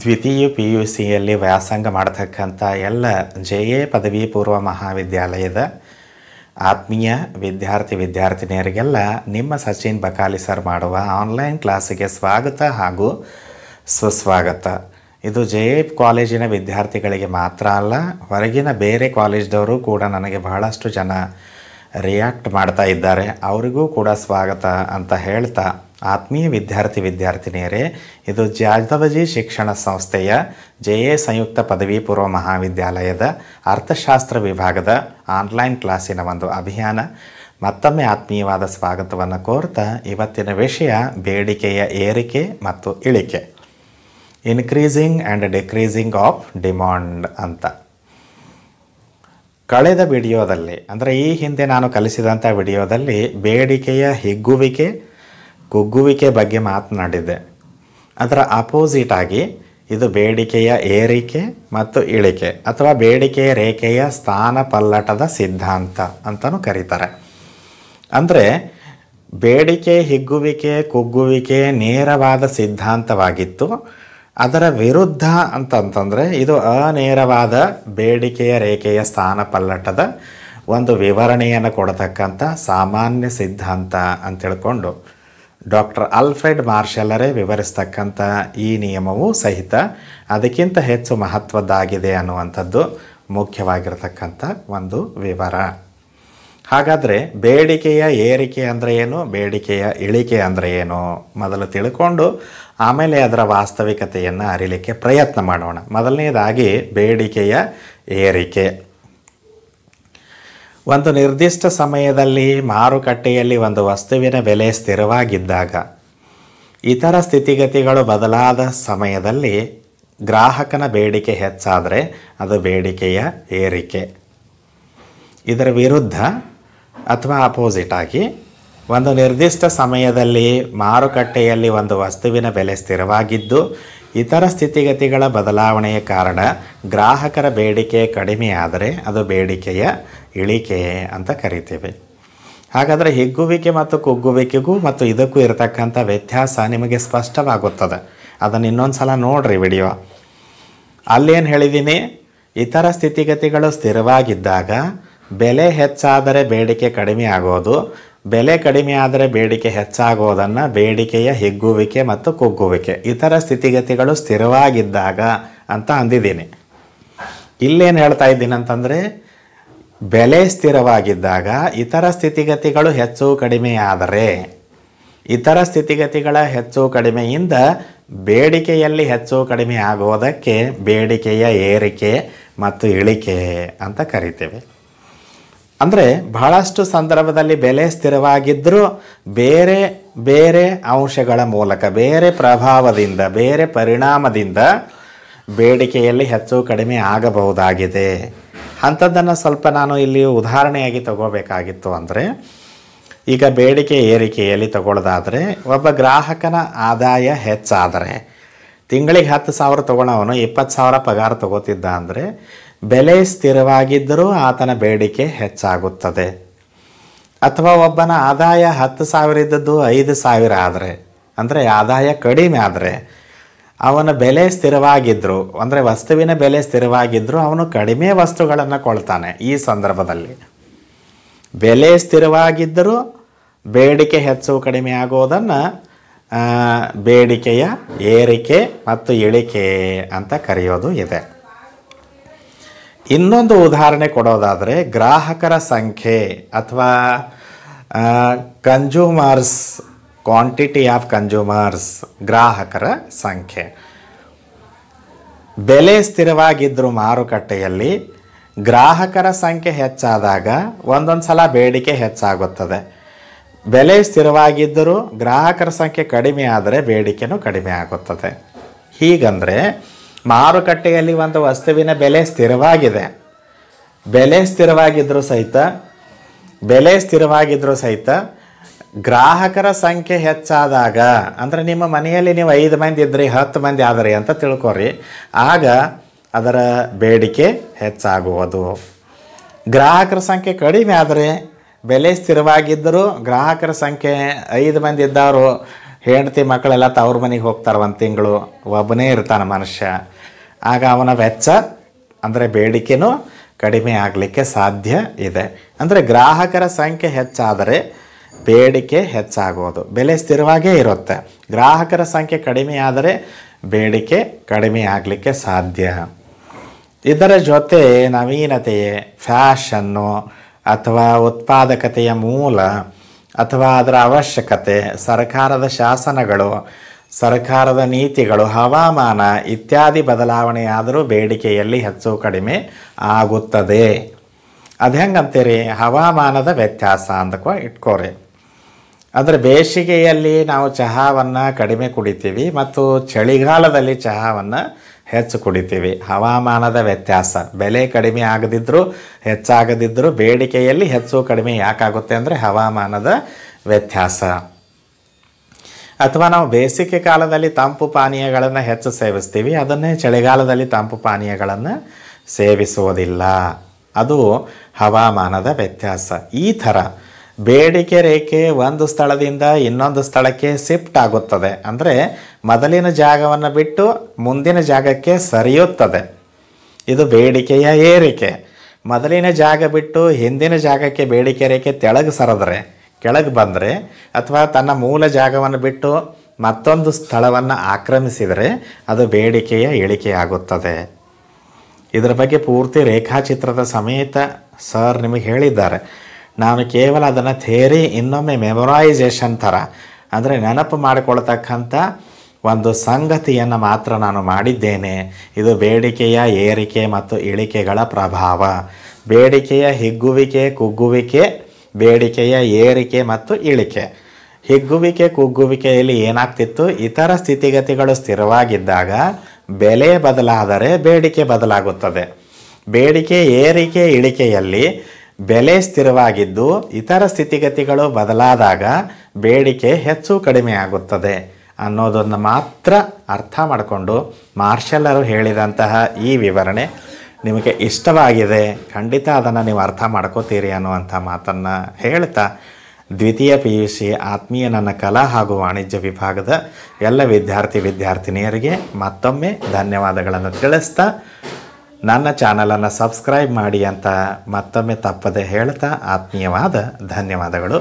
ದ್ವಿತೀಯ P U ಸಿಯಲ್ಲಿ ವ್ಯಾಸಂಗ ಮಾಡತಕ್ಕಂಥ ಎಲ್ಲ ಜೆ ಎ ಪದವಿ ಪೂರ್ವ ಮಹಾವಿದ್ಯಾಲಯದ ಆತ್ಮೀಯ ವಿದ್ಯಾರ್ಥಿ ವಿದ್ಯಾರ್ಥಿನಿಯರಿಗೆಲ್ಲ ನಿಮ್ಮ ಸಚಿನ್ ಬಕಾಲಿ ಸರ್ ಮಾಡುವ ಆನ್ಲೈನ್ ಕ್ಲಾಸಿಗೆ ಸ್ವಾಗತ ಹಾಗೂ ಸುಸ್ವಾಗತ ಇದು ಜೆ ಎ ಕಾಲೇಜಿನ ವಿದ್ಯಾರ್ಥಿಗಳಿಗೆ ಮಾತ್ರ ಅಲ್ಲ ಹೊರಗಿನ ಬೇರೆ ಕಾಲೇಜ್ದವರು ಕೂಡ ನನಗೆ ಬಹಳಷ್ಟು ಜನ ರಿಯಾಕ್ಟ್ ಮಾಡ್ತಾ ಇದ್ದಾರೆ ಅವರಿಗೂ ಕೂಡ ಸ್ವಾಗತ ಅಂತ ಹೇಳ್ತಾ ಆತ್ಮೀಯ ವಿದ್ಯಾರ್ಥಿ ವಿದ್ಯಾರ್ಥಿನಿಯರೇ ಇದು ಜಾದವಜಿ ಶಿಕ್ಷಣ ಸಂಸ್ಥೆಯ ಜೆ ಎ ಸಂಯುಕ್ತ ಪದವಿ ಪೂರ್ವ ಮಹಾವಿದ್ಯಾಲಯದ ಅರ್ಥಶಾಸ್ತ್ರ ವಿಭಾಗದ ಆನ್ಲೈನ್ ಕ್ಲಾಸಿನ ಒಂದು ಅಭಿಯಾನ ಮತ್ತೊಮ್ಮೆ ಆತ್ಮೀಯವಾದ ಸ್ವಾಗತವನ್ನು ಕೋರ್ತಾ ಇವತ್ತಿನ ವಿಷಯ ಬೇಡಿಕೆಯ ಏರಿಕೆ ಮತ್ತು ಇಳಿಕೆ increasing and decreasing of demand ಅಂತ ಕಳೆದ ವಿಡಿಯೋದಲ್ಲಿ ಅಂದರೆ ಈ ಹಿಂದೆ ನಾನು ಕಲಿಸಿದಂಥ ವಿಡಿಯೋದಲ್ಲಿ ಬೇಡಿಕೆಯ ಹಿಗ್ಗುವಿಕೆ ಕುಗ್ಗುವಿಕೆ ಬಗ್ಗೆ ಮಾತನಾಡಿದೆ ಅದರ ಅಪೋಸಿಟ್ ಆಗಿ ಇದು ಬೇಡಿಕೆಯ ಏರಿಕೆ ಮತ್ತು ಇಳಿಕೆ ಅಥವಾ ಬೇಡಿಕೆಯ ರೇಖೆಯ ಸ್ಥಾನ ಪಲ್ಲಟದ ಸಿದ್ಧಾಂತ ಅಂತಲೂ ಕರೀತಾರೆ ಅಂದರೆ ಬೇಡಿಕೆ ಹಿಗ್ಗುವಿಕೆ ಕುಗ್ಗುವಿಕೆ ನೇರವಾದ ಸಿದ್ಧಾಂತವಾಗಿತ್ತು ಅದರ ವಿರುದ್ಧ ಅಂತಂತಂದರೆ ಇದು ಅನೇರವಾದ ಬೇಡಿಕೆಯ ರೇಖೆಯ ಸ್ಥಾನ ಪಲ್ಲಟದ ಒಂದು ವಿವರಣೆಯನ್ನು ಕೊಡತಕ್ಕಂಥ ಸಾಮಾನ್ಯ ಸಿದ್ಧಾಂತ ಅಂತೇಳ್ಕೊಂಡು ಡಾಕ್ಟರ್ ಆಲ್ಫ್ರೆಡ್ ಮಾರ್ಷಲರೇ ವಿವರಿಸ್ತಕ್ಕಂಥ ಈ ನಿಯಮವು ಸಹಿತ ಅದಕ್ಕಿಂತ ಹೆಚ್ಚು ಮಹತ್ವದ್ದಾಗಿದೆ ಅನ್ನುವಂಥದ್ದು ಮುಖ್ಯವಾಗಿರತಕ್ಕಂಥ ಒಂದು ವಿವರ ಹಾಗಾದರೆ ಬೇಡಿಕೆಯ ಏರಿಕೆ ಅಂದರೆ ಏನು ಬೇಡಿಕೆಯ ಇಳಿಕೆ ಅಂದರೆ ಏನು ಮೊದಲು ತಿಳ್ಕೊಂಡು ಆಮೇಲೆ ಅದರ ವಾಸ್ತವಿಕತೆಯನ್ನು ಅರಿಲಿಕ್ಕೆ ಪ್ರಯತ್ನ ಮಾಡೋಣ ಮೊದಲನೇದಾಗಿ ಬೇಡಿಕೆಯ ಏರಿಕೆ ಒಂದು ನಿರ್ದಿಷ್ಟ ಸಮಯದಲ್ಲಿ ಮಾರುಕಟ್ಟೆಯಲ್ಲಿ ಒಂದು ವಸ್ತುವಿನ ಬೆಲೆ ಸ್ಥಿರವಾಗಿದ್ದಾಗ ಇತರ ಸ್ಥಿತಿಗತಿಗಳು ಬದಲಾದ ಸಮಯದಲ್ಲಿ ಗ್ರಾಹಕನ ಬೇಡಿಕೆ ಹೆಚ್ಚಾದರೆ ಅದು ಬೇಡಿಕೆಯ ಏರಿಕೆ ಇದರ ವಿರುದ್ಧ ಅಥವಾ ಅಪೋಸಿಟ್ ಆಗಿ ಒಂದು ನಿರ್ದಿಷ್ಟ ಸಮಯದಲ್ಲಿ ಮಾರುಕಟ್ಟೆಯಲ್ಲಿ ಒಂದು ವಸ್ತುವಿನ ಬೆಲೆ ಸ್ಥಿರವಾಗಿದ್ದು ಇತರ ಸ್ಥಿತಿಗತಿಗಳ ಬದಲಾವಣೆಯ ಕಾರಣ ಗ್ರಾಹಕರ ಬೇಡಿಕೆ ಕಡಿಮೆಯಾದರೆ ಅದು ಬೇಡಿಕೆಯ ಇಳಿಕೆ ಅಂತ ಕರಿತೀವಿ ಹಾಗಾದರೆ ಹಿಗ್ಗುವಿಕೆ ಮತ್ತು ಕುಗ್ಗುವಿಕೆಗೂ ಮತ್ತು ಇದಕ್ಕೂ ಇರತಕ್ಕಂಥ ವ್ಯತ್ಯಾಸ ನಿಮಗೆ ಸ್ಪಷ್ಟವಾಗುತ್ತದೆ ಅದನ್ನು ಇನ್ನೊಂದು ಸಲ ನೋಡ್ರಿ ವಿಡಿಯೋ ಅಲ್ಲೇನು ಹೇಳಿದ್ದೀನಿ ಇತರ ಸ್ಥಿತಿಗತಿಗಳು ಸ್ಥಿರವಾಗಿದ್ದಾಗ ಬೆಲೆ ಹೆಚ್ಚಾದರೆ ಬೇಡಿಕೆ ಕಡಿಮೆ ಆಗೋದು ಬೆಲೆ ಕಡಿಮೆ ಆದರೆ ಬೇಡಿಕೆ ಹೆಚ್ಚಾಗೋದನ್ನು ಬೇಡಿಕೆಯ ಹಿಗ್ಗುವಿಕೆ ಮತ್ತು ಕುಗ್ಗುವಿಕೆ ಇತರ ಸ್ಥಿತಿಗತಿಗಳು ಸ್ಥಿರವಾಗಿದ್ದಾಗ ಅಂತ ಅಂದಿದ್ದೀನಿ ಇಲ್ಲೇನು ಹೇಳ್ತಾ ಇದ್ದೀನಿ ಅಂತಂದರೆ ಬೆಲೆ ಸ್ಥಿರವಾಗಿದ್ದಾಗ ಇತರ ಸ್ಥಿತಿಗತಿಗಳು ಹೆಚ್ಚು ಕಡಿಮೆಯಾದರೆ ಇತರ ಸ್ಥಿತಿಗತಿಗಳ ಹೆಚ್ಚು ಕಡಿಮೆಯಿಂದ ಬೇಡಿಕೆಯಲ್ಲಿ ಹೆಚ್ಚು ಕಡಿಮೆ ಆಗೋದಕ್ಕೆ ಬೇಡಿಕೆಯ ಏರಿಕೆ ಮತ್ತು ಇಳಿಕೆ ಅಂತ ಕರಿತೇವೆ ಅಂದರೆ ಬಹಳಷ್ಟು ಸಂದರ್ಭದಲ್ಲಿ ಬೆಲೆ ಸ್ಥಿರವಾಗಿದ್ದರೂ ಬೇರೆ ಬೇರೆ ಅಂಶಗಳ ಮೂಲಕ ಬೇರೆ ಪ್ರಭಾವದಿಂದ ಬೇರೆ ಪರಿಣಾಮದಿಂದ ಬೇಡಿಕೆಯಲ್ಲಿ ಹೆಚ್ಚು ಕಡಿಮೆ ಆಗಬಹುದಾಗಿದೆ ಅಂಥದ್ದನ್ನು ಸ್ವಲ್ಪ ನಾನು ಇಲ್ಲಿ ಉದಾಹರಣೆಯಾಗಿ ತಗೋಬೇಕಾಗಿತ್ತು ಅಂದರೆ ಈಗ ಬೇಡಿಕೆ ಏರಿಕೆಯಲ್ಲಿ ತಗೊಳ್ಳೋದಾದರೆ ಒಬ್ಬ ಗ್ರಾಹಕನ ಆದಾಯ ಹೆಚ್ಚಾದರೆ ತಿಂಗಳಿಗೆ ಹತ್ತು ಸಾವಿರ ತೊಗೊಳವನು ಇಪ್ಪತ್ತು ಸಾವಿರ ಪಗಾರ ತೊಗೋತಿದ್ದ ಅಂದರೆ ಬೆಲೆ ಸ್ಥಿರವಾಗಿದ್ದರೂ ಆತನ ಬೇಡಿಕೆ ಹೆಚ್ಚಾಗುತ್ತದೆ ಅಥವಾ ಒಬ್ಬನ ಆದಾಯ ಹತ್ತು ಸಾವಿರ ಇದ್ದದ್ದು ಐದು ಸಾವಿರ ಆದರೆ ಅಂದರೆ ಆದಾಯ ಕಡಿಮೆ ಆದರೆ ಅವನ ಬೆಲೆ ಸ್ಥಿರವಾಗಿದ್ದರು ಅಂದರೆ ವಸ್ತುವಿನ ಬೆಲೆ ಸ್ಥಿರವಾಗಿದ್ದರೂ ಅವನು ಕಡಿಮೆ ವಸ್ತುಗಳನ್ನು ಕೊಳ್ತಾನೆ ಈ ಸಂದರ್ಭದಲ್ಲಿ ಬೆಲೆ ಸ್ಥಿರವಾಗಿದ್ದರೂ ಬೇಡಿಕೆ ಹೆಚ್ಚು ಕಡಿಮೆ ಆಗೋದನ್ನು ಬೇಡಿಕೆಯ ಏರಿಕೆ ಮತ್ತು ಇಳಿಕೆ ಅಂತ ಕರೆಯೋದು ಇದೆ ಇನ್ನೊಂದು ಉದಾಹರಣೆ ಕೊಡೋದಾದರೆ ಗ್ರಾಹಕರ ಸಂಖ್ಯೆ ಅಥವಾ ಕನ್ಸ್ಯೂಮರ್ಸ್ ಕ್ವಾಂಟಿಟಿ ಆಫ್ ಕನ್ಸ್ಯೂಮರ್ಸ್ ಗ್ರಾಹಕರ ಸಂಖ್ಯೆ ಬೆಲೆ ಸ್ಥಿರವಾಗಿದ್ದರೂ ಮಾರುಕಟ್ಟೆಯಲ್ಲಿ ಗ್ರಾಹಕರ ಸಂಖ್ಯೆ ಹೆಚ್ಚಾದಾಗ ಒಂದೊಂದು ಸಲ ಬೇಡಿಕೆ ಹೆಚ್ಚಾಗುತ್ತದೆ ಬೆಲೆ ಸ್ಥಿರವಾಗಿದ್ದರೂ ಗ್ರಾಹಕರ ಸಂಖ್ಯೆ ಕಡಿಮೆ ಆದರೆ ಬೇಡಿಕೆನೂ ಕಡಿಮೆ ಆಗುತ್ತದೆ ಹೀಗಂದರೆ ಮಾರುಕಟ್ಟೆಯಲ್ಲಿ ಒಂದು ವಸ್ತುವಿನ ಬೆಲೆ ಸ್ಥಿರವಾಗಿದೆ ಬೆಲೆ ಸ್ಥಿರವಾಗಿದ್ದರೂ ಸಹಿತ ಬೆಲೆ ಸ್ಥಿರವಾಗಿದ್ದರೂ ಸಹಿತ ಗ್ರಾಹಕರ ಸಂಖ್ಯೆ ಹೆಚ್ಚಾದಾಗ ಅಂದರೆ ನಿಮ್ಮ ಮನೆಯಲ್ಲಿ ನೀವು ಐದು ಮಂದಿ ಇದ್ದರೆ ಹತ್ತು ಮಂದಿ ಆದ್ರಿ ಅಂತ ತಿಳ್ಕೊರಿ ಆಗ ಅದರ ಬೇಡಿಕೆ ಹೆಚ್ಚಾಗುವುದು ಗ್ರಾಹಕರ ಸಂಖ್ಯೆ ಕಡಿಮೆ ಆದರೆ ಬೆಲೆ ಸ್ಥಿರವಾಗಿದ್ದರೂ ಗ್ರಾಹಕರ ಸಂಖ್ಯೆ ಐದು ಮಂದಿ ಇದ್ದವರು ಹೆಂಡತಿ ಮಕ್ಕಳೆಲ್ಲ ತವ್ರ ಮನೆಗೆ ಹೋಗ್ತಾರೆ ಒಂದು ತಿಂಗಳು ಒಬ್ಬನೇ ಇರ್ತಾನೆ ಮನುಷ್ಯ ಆಗ ಅವನ ವೆಚ್ಚ ಅಂದರೆ ಬೇಡಿಕೆನೂ ಕಡಿಮೆ ಆಗಲಿಕ್ಕೆ ಸಾಧ್ಯ ಇದೆ ಅಂದರೆ ಗ್ರಾಹಕರ ಸಂಖ್ಯೆ ಹೆಚ್ಚಾದರೆ ಬೇಡಿಕೆ ಹೆಚ್ಚಾಗೋದು ಬೆಲೆ ಸ್ಥಿರವಾಗೇ ಇರುತ್ತೆ ಗ್ರಾಹಕರ ಸಂಖ್ಯೆ ಕಡಿಮೆ ಆದರೆ ಬೇಡಿಕೆ ಕಡಿಮೆ ಆಗಲಿಕ್ಕೆ ಸಾಧ್ಯ ಇದರ ಜೊತೆ ನವೀನತೆಯೇ ಫ್ಯಾಷನ್ನು ಅಥವಾ ಉತ್ಪಾದಕತೆಯ ಮೂಲ ಅಥವಾ ಅದರ ಅವಶ್ಯಕತೆ ಸರ್ಕಾರದ ಶಾಸನಗಳು ಸರ್ಕಾರದ ನೀತಿಗಳು ಹವಾಮಾನ ಇತ್ಯಾದಿ ಬದಲಾವಣೆಯಾದರೂ ಬೇಡಿಕೆಯಲ್ಲಿ ಹೆಚ್ಚು ಕಡಿಮೆ ಆಗುತ್ತದೆ ಅದು ಹೆಂಗಂತೀರಿ ಹವಾಮಾನದ ವ್ಯತ್ಯಾಸ ಅಂದಕೋ ಇಟ್ಕೋರಿ ಅಂದರೆ ಬೇಸಿಗೆಯಲ್ಲಿ ನಾವು ಚಹಾವನ್ನು ಕಡಿಮೆ ಕುಡಿತೀವಿ ಮತ್ತು ಚಳಿಗಾಲದಲ್ಲಿ ಚಹಾವನ್ನು ಹೆಚ್ಚು ಕುಡಿತೀವಿ ಹವಾಮಾನದ ವ್ಯತ್ಯಾಸ ಬೆಲೆ ಕಡಿಮೆ ಆಗದಿದ್ದರೂ ಹೆಚ್ಚಾಗದಿದ್ದರೂ ಬೇಡಿಕೆಯಲ್ಲಿ ಹೆಚ್ಚು ಕಡಿಮೆ ಯಾಕಾಗುತ್ತೆ ಅಂದರೆ ಹವಾಮಾನದ ವ್ಯತ್ಯಾಸ ಅಥವಾ ನಾವು ಬೇಸಿಗೆ ಕಾಲದಲ್ಲಿ ತಂಪು ಪಾನೀಯಗಳನ್ನು ಹೆಚ್ಚು ಸೇವಿಸ್ತೀವಿ ಅದನ್ನೇ ಚಳಿಗಾಲದಲ್ಲಿ ತಂಪು ಪಾನೀಯಗಳನ್ನು ಸೇವಿಸುವುದಿಲ್ಲ ಅದು ಹವಾಮಾನದ ವ್ಯತ್ಯಾಸ ಈ ಥರ ಬೇಡಿಕೆ ರೇಖೆ ಒಂದು ಸ್ಥಳದಿಂದ ಇನ್ನೊಂದು ಸ್ಥಳಕ್ಕೆ ಶಿಫ್ಟ್ ಆಗುತ್ತದೆ ಅಂದರೆ ಮೊದಲಿನ ಜಾಗವನ್ನು ಬಿಟ್ಟು ಮುಂದಿನ ಜಾಗಕ್ಕೆ ಸರಿಯುತ್ತದೆ ಇದು ಬೇಡಿಕೆಯ ಏರಿಕೆ ಮೊದಲಿನ ಜಾಗ ಬಿಟ್ಟು ಹಿಂದಿನ ಜಾಗಕ್ಕೆ ಬೇಡಿಕೆ ರೇಖೆ ತೆಳಗೆ ಸರದ್ರೆ ಕೆಳಗೆ ಬಂದರೆ ಅಥವಾ ತನ್ನ ಮೂಲ ಜಾಗವನ್ನು ಬಿಟ್ಟು ಮತ್ತೊಂದು ಸ್ಥಳವನ್ನು ಆಕ್ರಮಿಸಿದರೆ ಅದು ಬೇಡಿಕೆಯ ಆಗುತ್ತದೆ ಇದರ ಬಗ್ಗೆ ಪೂರ್ತಿ ರೇಖಾಚಿತ್ರದ ಸಮೇತ ಸರ್ ನಿಮಗೆ ಹೇಳಿದ್ದಾರೆ ನಾನು ಕೇವಲ ಅದನ್ನು ಥೇರಿ ಇನ್ನೊಮ್ಮೆ ಮೆಮೊರೈಸೇಷನ್ ಥರ ಅಂದರೆ ನೆನಪು ಮಾಡಿಕೊಳ್ತಕ್ಕಂಥ ಒಂದು ಸಂಗತಿಯನ್ನು ಮಾತ್ರ ನಾನು ಮಾಡಿದ್ದೇನೆ ಇದು ಬೇಡಿಕೆಯ ಏರಿಕೆ ಮತ್ತು ಇಳಿಕೆಗಳ ಪ್ರಭಾವ ಬೇಡಿಕೆಯ ಹಿಗ್ಗುವಿಕೆ ಕುಗ್ಗುವಿಕೆ ಬೇಡಿಕೆಯ ಏರಿಕೆ ಮತ್ತು ಇಳಿಕೆ ಹಿಗ್ಗುವಿಕೆ ಕುಗ್ಗುವಿಕೆಯಲ್ಲಿ ಏನಾಗ್ತಿತ್ತು ಇತರ ಸ್ಥಿತಿಗತಿಗಳು ಸ್ಥಿರವಾಗಿದ್ದಾಗ ಬೆಲೆ ಬದಲಾದರೆ ಬೇಡಿಕೆ ಬದಲಾಗುತ್ತದೆ ಬೇಡಿಕೆ ಏರಿಕೆ ಇಳಿಕೆಯಲ್ಲಿ ಬೆಲೆ ಸ್ಥಿರವಾಗಿದ್ದು ಇತರ ಸ್ಥಿತಿಗತಿಗಳು ಬದಲಾದಾಗ ಬೇಡಿಕೆ ಹೆಚ್ಚು ಕಡಿಮೆ ಆಗುತ್ತದೆ ಅನ್ನೋದನ್ನು ಮಾತ್ರ ಅರ್ಥ ಮಾಡಿಕೊಂಡು ಮಾರ್ಷಲರು ಹೇಳಿದಂತಹ ಈ ವಿವರಣೆ ನಿಮಗೆ ಇಷ್ಟವಾಗಿದೆ ಖಂಡಿತ ಅದನ್ನು ನೀವು ಅರ್ಥ ಮಾಡ್ಕೋತೀರಿ ಅನ್ನುವಂಥ ಮಾತನ್ನು ಹೇಳ್ತಾ ದ್ವಿತೀಯ ಪಿ ಯು ಸಿ ಆತ್ಮೀಯ ನನ್ನ ಕಲಾ ಹಾಗೂ ವಾಣಿಜ್ಯ ವಿಭಾಗದ ಎಲ್ಲ ವಿದ್ಯಾರ್ಥಿ ವಿದ್ಯಾರ್ಥಿನಿಯರಿಗೆ ಮತ್ತೊಮ್ಮೆ ಧನ್ಯವಾದಗಳನ್ನು ತಿಳಿಸ್ತಾ ನನ್ನ ಚಾನಲನ್ನು ಸಬ್ಸ್ಕ್ರೈಬ್ ಮಾಡಿ ಅಂತ ಮತ್ತೊಮ್ಮೆ ತಪ್ಪದೆ ಹೇಳ್ತಾ ಆತ್ಮೀಯವಾದ ಧನ್ಯವಾದಗಳು